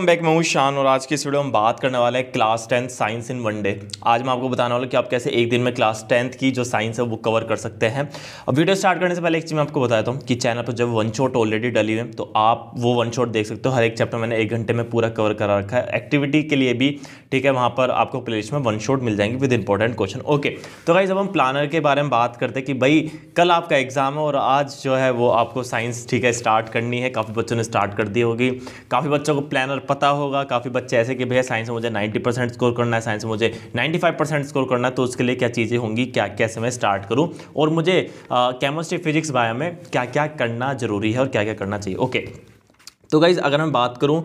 back मैं हूँ शान और आज की इस वीडियो में बात करने वाले हैं class tenth science in one day आज मैं आपको बताने वाला कि आप कैसे एक दिन में क्लास टेंथ की जो साइंस है वो कवर कर सकते हैं अब वीडियो स्टार्ट करने से पहले एक चीज़ मैं आपको बताता हूँ कि चैनल पर जब वन शॉट ऑलरेडी डली हुई तो आप वो वन शॉट देख सकते हो हर एक चैप्टर मैंने एक घंटे में पूरा कवर करा रखा है एक्टिविटी के लिए भी ठीक है वहाँ पर आपको प्ले में वन शॉट मिल जाएंगे विद इंपॉर्टेंट क्वेश्चन ओके तो भाई जब हम प्लानर के बारे में बात करते हैं कि भाई कल आपका एग्जाम है और आज जो है वो आपको साइंस ठीक है स्टार्ट करनी है काफ़ी बच्चों ने स्टार्ट कर दी होगी काफ़ी बच्चों को प्लानर पता होगा काफ़ी बच्चे ऐसे कि भैया साइंस में मुझे 90 परसेंट स्कोर करना है साइंस में मुझे 95 परसेंट स्कोर करना है तो उसके लिए क्या चीज़ें होंगी क्या कैसे मैं स्टार्ट करूँ और मुझे केमिस्ट्री फिजिक्स बायो में क्या क्या करना जरूरी है और क्या क्या करना चाहिए ओके तो गाइज़ अगर मैं बात करूँ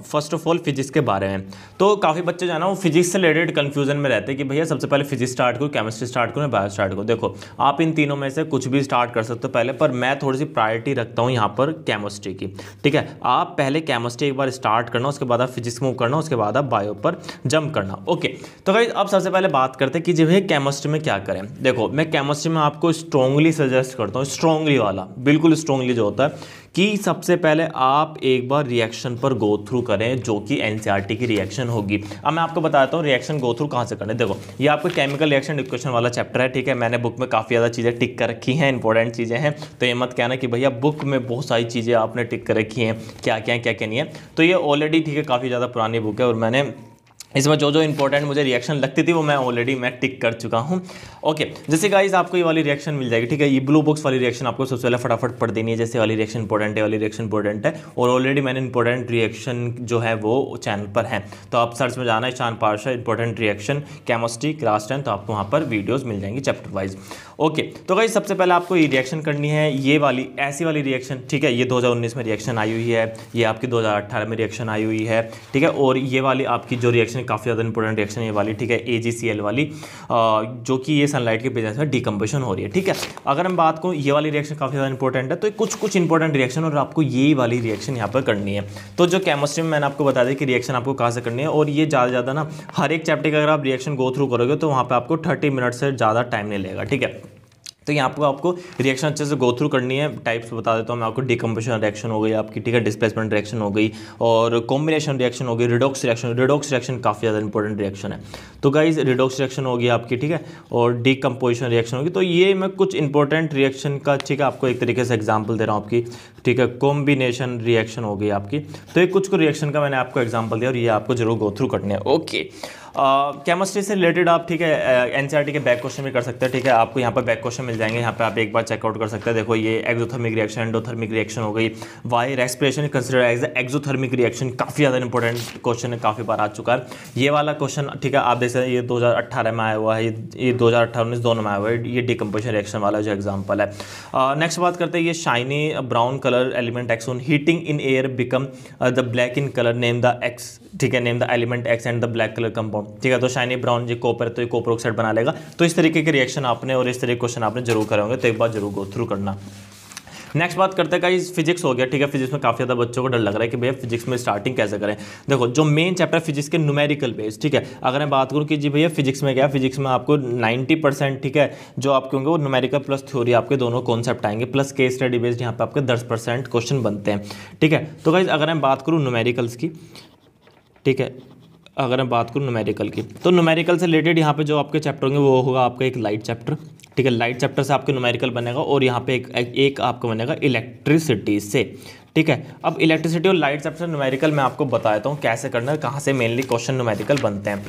फर्स्ट ऑफ ऑल फिजिक्स के बारे में तो काफ़ी बच्चे जाना वो फिजिक्स से रिलेटेड कन्फ्यूजन में रहते हैं कि भैया सबसे पहले फिजिक्स स्टार्ट करूँ केमिस्ट्री स्टार्ट करूँ बायो स्टार्ट करूँ देखो आप इन तीनों में से कुछ भी स्टार्ट कर सकते हो पहले पर मैं थोड़ी सी प्रायोरिटी रखता हूँ यहाँ पर केमिस्ट्री की ठीक है आप पहले केमिस्ट्री एक बार स्टार्ट करना उसके बाद आप फिजिक्स मूव करना उसके बाद आप बायो पर जंप करना ओके तो गाइज अब सबसे पहले बात करते हैं कि जी भैया केमिस्ट्री में क्या करें देखो मैं केमिस्ट्री में आपको स्ट्रॉन्गली सजेस्ट करता हूँ स्ट्रॉन्गली वाला बिल्कुल स्ट्रॉन्गली जो होता है कि सबसे पहले आप एक बार रिएक्शन पर गो थ्रू करें जो कि एन e की रिएक्शन होगी अब मैं आपको बताता हूँ रिएक्शन गो थ्रू कहाँ से करें देखो ये आपका केमिकल रिएक्शन इक्वेशन वाला चैप्टर है ठीक है मैंने बुक में काफ़ी ज़्यादा चीज़ें टिक कर रखी हैं इंपॉर्टेंट चीज़ें हैं तो ये मत कहना कि भैया बुक में बहुत सारी चीज़ें आपने टिक कर रखी हैं क्या क्या क्या क्या नहीं है तो ये ऑलरेडी ठीक है काफ़ी ज़्यादा पुरानी बुक है और मैंने इसमें जो जो इंपॉर्टेंट मुझे रिएक्शन लगती थी वो मैं ऑलरेडी मैं टिक कर चुका हूँ ओके जैसे गाइज आपको ये वाली रिएक्शन मिल जाएगी ठीक है ये ब्लू बॉक्स वाली रिएक्शन आपको सबसे पहले फटाफट पढ़ देनी है जैसे वाली रिएक्शन इंपॉर्टेंट है वाली रिएक्शन इंपॉर्टेंट है और ऑलरेडी मैंने इंपॉर्टेंट रिएक्शन जो है वो चैनल पर है तो आप सर्च में जाना है चांद पार्शा important reaction chemistry class ten तो आपको वहाँ पर वीडियोज़ मिल जाएंगी चैप्टर वाइज ओके तो गाइज सबसे पहले आपको ये रिएक्शन करनी है ये वाली ऐसी वाली रिएक्शन ठीक है ये दो में रिएक्शन आई हुई है ये आपकी दो में रिएक्शन आई हुई है ठीक है और ये वाली आपकी जो रिएक्शन रिएक्शन काफ़ी ज़्यादा इंपॉर्टेंट रिएक्शन ये वाली ठीक है ए जी सी एल वाली आ, जो कि ये सनलाइट के प्रेजेंस में डिकम्पोशन हो रही है ठीक है अगर हम बात करूँ ये वाली रिएक्शन काफ़ी ज़्यादा इंपॉर्टेंट है तो कुछ कुछ इंपॉर्टेंट रिएक्शन और आपको ये वाली रिएक्शन यहाँ पर करनी है तो जो केमिस्ट्री में मैंने आपको बता दिया कि रिएक्शन आपको कहाँ से करनी है और ये ज़्यादा ज़्यादा ना हर एक चैप्टर का अगर आप रिएक्शन गो थ्रू करोगे तो वहाँ पर आपको थर्टी मिनट से ज़्यादा टाइम नहीं लेगा ठीक है तो यहाँ पर आपको रिएक्शन अच्छे से गो थ्रू करनी है टाइप्स बता देता हूँ मैं आपको डिकम्पोशन रिएक्शन हो गई आपकी ठीक है डिस्प्लेसमेंट रिएक्शन हो गई और कॉम्बिनेशन रिएक्शन हो गई रिडोक्स रिएक्शन रिडोक्स रिएक्शन काफ़ी ज़्यादा इंपॉर्टेंट रिएक्शन है तो गाइज रिडोक्स रिएक्शन होगी आपकी ठीक है और डिकम्पोजिशन रिएक्शन होगी तो ये मैं कुछ इंपॉर्टेंट रिएक्शन का ठीक है आपको एक तरीके से एग्जाम्पल दे रहा हूँ आपकी ठीक है कॉम्बिनेशन रिएक्शन हो गई आपकी तो ये कुछ को रिएक्शन का मैंने आपको एग्जाम्पल दिया और ये आपको जरूर गो थ्रू करने हैं ओके केमिस्ट्री uh, से रिलेटेड आप ठीक है एन uh, e के बैक क्वेश्चन भी कर सकते हैं ठीक है आपको यहाँ पर बैक क्वेश्चन मिल जाएंगे यहाँ पर आप एक बार चेकआउट कर सकते हैं देखो ये एक्जोथर्मिक रिएक्शन एंडोथर्मिक रिएक्शन हो गई why respiration consider as exothermic reaction काफ़ी ज़्यादा इंपॉर्टेंट क्वेश्चन है काफ़ी बार आ चुका है ये वाला क्वेश्चन ठीक है आप देख सकते हैं ये दो में आया हुआ है ये दो हज़ार दोनों में आया हुआ है ये डिकम्पोशन रिएक्शन वाला जो एग्जाम्पल है नेक्स्ट uh, बात करते हैं ये shiny brown colour colour element X on heating in air become the black in colour name the X ठीक है name the element X and the black colour compound ठीक है तो शाइनी ब्राउन जो कॉपर तो कॉपर ऑक्साइड बना लेगा तो इस तरीके के रिएक्शन आपने और इस तरीके क्वेश्चन आपने जरूर करेंगे तो एक बार जरूर गो थ्रू करना नेक्स्ट बात करते हैं फिजिक्स हो गया ठीक है फिजिक्स में काफ़ी ज़्यादा बच्चों को डर लग रहा है कि भैया फिजिक्स में स्टार्टिंग कैसे करें देखो जो मेन चैप्टर फिजिक्स के न्यूमेरिकल बेस ठीक है अगर मैं बात करूँ कि जी भैया फिजिक्स में क्या फिजिक्स में आपको नाइन्टी ठीक है जो आपके होंगे वो न्यूमेरिकल प्लस थ्योरी आपके दोनों कॉन्सेप्ट आएंगे प्लस केस स्टडी बेस्ड यहाँ पे आपके दस क्वेश्चन बनते हैं ठीक है तो गाइज अगर मैं बात करूँ न्यूमेरिकल्स की ठीक है अगर मैं बात करूँ न्यूमेरिकल की तो न्यूमेरिकल से रिलेटेड यहाँ पे जो आपके चैप्टर होंगे वो होगा आपका एक लाइट चैप्टर ठीक है लाइट चैप्टर से आपके न्यूमेरिकल बनेगा और यहाँ पे एक एक आपको बनेगा इलेक्ट्रिसिटी से ठीक है अब इलेक्ट्रिसिटी और लाइट चैप्टर नोमेरिकल मैं आपको बताता हूँ कैसे करना है कहाँ से मेनली क्वेश्चन नोमेरिकल बनते हैं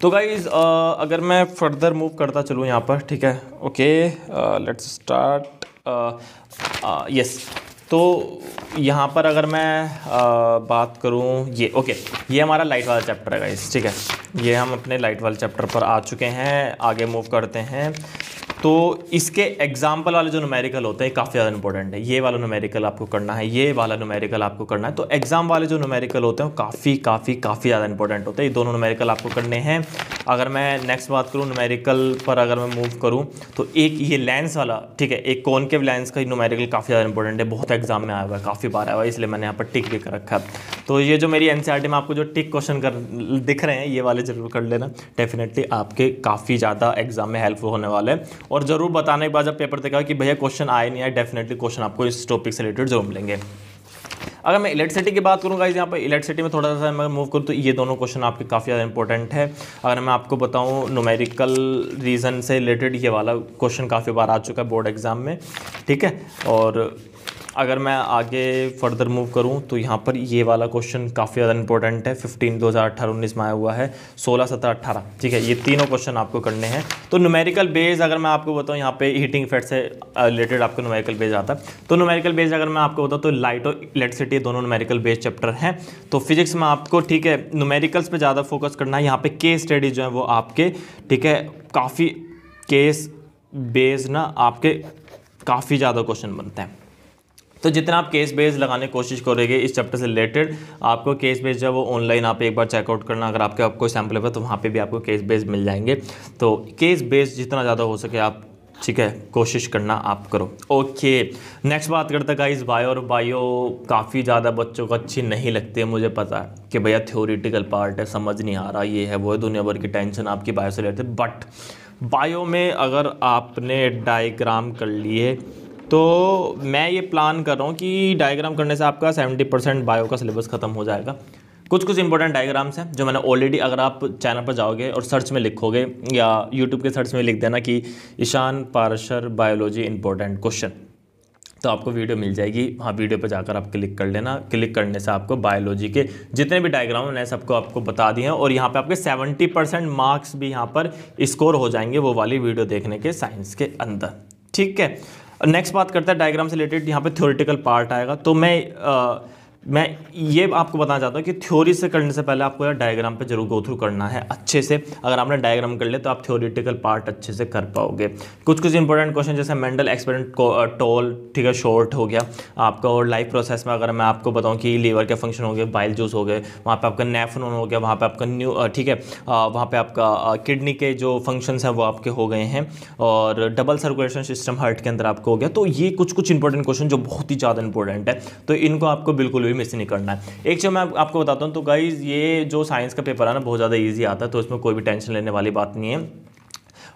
तो गाइज अगर मैं फर्दर मूव करता चलूँ यहाँ पर ठीक है ओके लेट्स स्टार्ट यस तो यहाँ पर अगर मैं आ, बात करूँ ये ओके ये हमारा लाइट वाला चैप्टर है इस ठीक है ये हम अपने लाइट वाले चैप्टर पर आ चुके हैं आगे मूव करते हैं तो इसके एग्जाम्पल वाले जो नोमेरिकल होते हैं काफ़ी ज़्यादा इंपॉर्टेंट है ये वाला नोमेरिकल आपको करना है ये वाला नोमेरिकल आपको करना है तो एग्जाम वाले जो नोमेरिकल होते हैं वो काफ़ी काफ़ी काफ़ी ज़्यादा इंपॉर्टेंट होते हैं ये दोनों नोमेरिकल आपको करने हैं अगर मैं नेक्स्ट बात करूँ नोमेरिकल पर अगर मैं मूव करूँ तो एक ये लेंस वाला ठीक है एक कौन के लेंस का नोमेरिकल काफ़ी ज़्यादा इंपॉर्टेंट है बहुत एग्जाम में आया हुआ है काफ़ी बार आया हुआ है इसलिए मैंने यहाँ पर टिक भी कर रखा है तो ये जो मेरी एन e में आपको जो टिक क्वेश्चन कर दिख रहे हैं ये वाले जरूर कर लेना डेफिनेटली आपके काफ़ी ज़्यादा एग्जाम में हेल्पफुल होने वाले हैं और ज़रूर बताने के बाद जब पेपर देखा कि भैया क्वेश्चन आए नहीं आए डेफिनेटली क्वेश्चन आपको इस टॉपिक से रिलेटेड जरूर मिलेंगे अगर मैं इलेक्ट्रिसिटी की बात करूँगा यहाँ पर इलेक्ट्रिसिटी में थोड़ा सा मैं मूव करूँ तो ये दोनों क्वेश्चन आपके काफ़ी ज़्यादा इंपॉर्टेंट है अगर मैं आपको बताऊँ नोमेरिकल रीज़न से रिलेटेड ये वाला क्वेश्चन काफ़ी बार आ चुका है बोर्ड एग्ज़ाम में ठीक है और अगर मैं आगे फर्दर मूव करूँ तो यहाँ पर ये वाला क्वेश्चन काफ़ी ज़्यादा इंपॉर्टेंट है फिफ्टीन दो हज़ार अठारह उन्नीस में आया हुआ है सोलह सत्रह अट्ठारह ठीक है ये तीनों क्वेश्चन आपको करने हैं तो न्यूमेरिकल बेस अगर मैं आपको बताऊँ यहाँ पे हीटिंग इफेक्ट से रिलेटेड आपको न्यूमेरिकल बेस आता है तो न्यूमेरिकल बेस अगर मैं आपको बताऊँ तो लाइट और इलेक्ट्रिसिटी दोनों नुमेरिकल बेस चैप्टर हैं तो फिजिक्स में आपको ठीक है नुमेरिकल्स पर ज़्यादा फोकस करना है यहाँ पर केस स्टडीज जो है वो आपके ठीक है काफ़ी केस बेस ना आपके काफ़ी ज़्यादा क्वेश्चन बनते हैं तो जितना आप केस बेस लगाने की कोशिश करोगे इस चैप्टर से रिलेटेड आपको केस बेस जब वो ऑनलाइन आप एक बार चेकआउट करना अगर आपके आपको सैम्पल है तो वहाँ पे भी आपको केस बेस मिल जाएंगे तो केस बेस जितना ज़्यादा हो सके आप ठीक है कोशिश करना आप करो ओके नेक्स्ट बात करते हैं गाइस बायो और बायो काफ़ी ज़्यादा बच्चों को अच्छी नहीं लगती है मुझे पता है कि भैया थ्योरिटिकल पार्ट है समझ नहीं आ रहा ये है वो है दुनिया भर की टेंशन आपकी बायो से लेते बट बायो में अगर आपने डायग्राम कर लिए तो मैं ये प्लान कर रहा हूँ कि डायग्राम करने से आपका 70 परसेंट बायो का सिलेबस ख़त्म हो जाएगा कुछ कुछ इंपॉर्टेंट डायग्राम्स हैं जो मैंने ऑलरेडी अगर आप चैनल पर जाओगे और सर्च में लिखोगे या यूट्यूब के सर्च में लिख देना कि Ishaan Parashar biology important question तो आपको वीडियो मिल जाएगी हाँ वीडियो पर जाकर आप क्लिक कर लेना क्लिक करने से आपको बायोलॉजी के जितने भी डायग्राम हैं सबको आपको बता दिए हैं और यहाँ पे आपके 70 परसेंट मार्क्स भी यहाँ पर स्कोर हो जाएंगे वो वाली वीडियो देखने के साइंस के अंदर ठीक है नेक्स्ट बात करते हैं डायग्राम से रिलेटेड यहाँ पे थ्योरेटिकल पार्ट आएगा तो मैं मैं ये आपको बताना चाहता हूँ कि थ्योरी से करने से पहले आपको यार डायग्राम पे जरूर गो थ्रू करना है अच्छे से अगर आपने डायग्राम कर लिया तो आप थ्योरिटिकल पार्ट अच्छे से कर पाओगे कुछ कुछ इंपॉर्टेंट क्वेश्चन जैसे मेंटल एक्सपेरिमेंट टोल ठीक है शॉर्ट हो गया आपका और लाइफ प्रोसेस में अगर मैं आपको बताऊँ कि लीवर के फंक्शन हो गए बाइल जूस हो गए वहाँ पर आपका नेफनोन हो गया वहाँ पर आपका न्यू ठीक है वहाँ पर आपका किडनी के जो फंक्शन हैं वो आपके हो गए हैं और डबल सर्कुलेशन सिस्टम हार्ट के अंदर आपको हो गया तो ये कुछ कुछ इंपॉर्टेंट क्वेश्चन जो बहुत ही ज़्यादा इंपॉर्टेंट है तो इनको आपको बिल्कुल भी में नहीं करना है एक चीज़ मैं आपको बताता हूँ तो गाइज़ ये जो साइंस का पेपर है ना बहुत ज़्यादा ईजी आता है तो इसमें कोई भी टेंशन लेने वाली बात नहीं है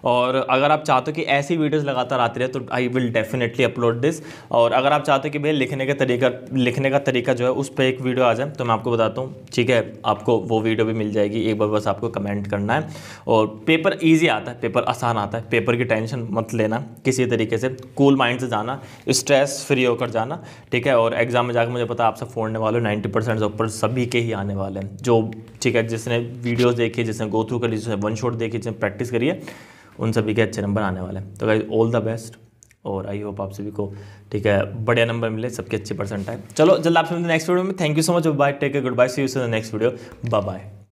और अगर आप चाहते हो कि ऐसी वीडियोस लगातार आती रहे तो I will definitely upload this और अगर आप चाहते हो कि भैया लिखने का तरीका लिखने का तरीका जो है उस पर एक वीडियो आ जाए तो मैं आपको बताता हूँ ठीक है आपको वो वीडियो भी मिल जाएगी एक बार बस आपको कमेंट करना है और पेपर ईजी आता है पेपर आसान आता है पेपर की टेंशन मत लेना किसी तरीके से कूल माइंड से जाना स्ट्रेस फ्री होकर जाना ठीक है और एग्ज़ाम में जाकर मुझे पता आप सब फोड़ने वाले नाइन्टी परसेंट से ऊपर सभी के ही आने वाले हैं जो ठीक है जिसने वीडियोस देखी जिसने गो थ्रू करी जिसने वन शॉट देखी जिसने प्रैक्टिस करी है उन सभी के अच्छे नंबर आने वाले हैं तो गाइज ऑल द बेस्ट और आई होप आप सभी को ठीक है बढ़िया नंबर मिले सबके अच्छे परसेंट आए चलो जल्द आपसे मिलते नेक्स्ट वीडियो में thank you so much bye take goodbye see you the next video bye bye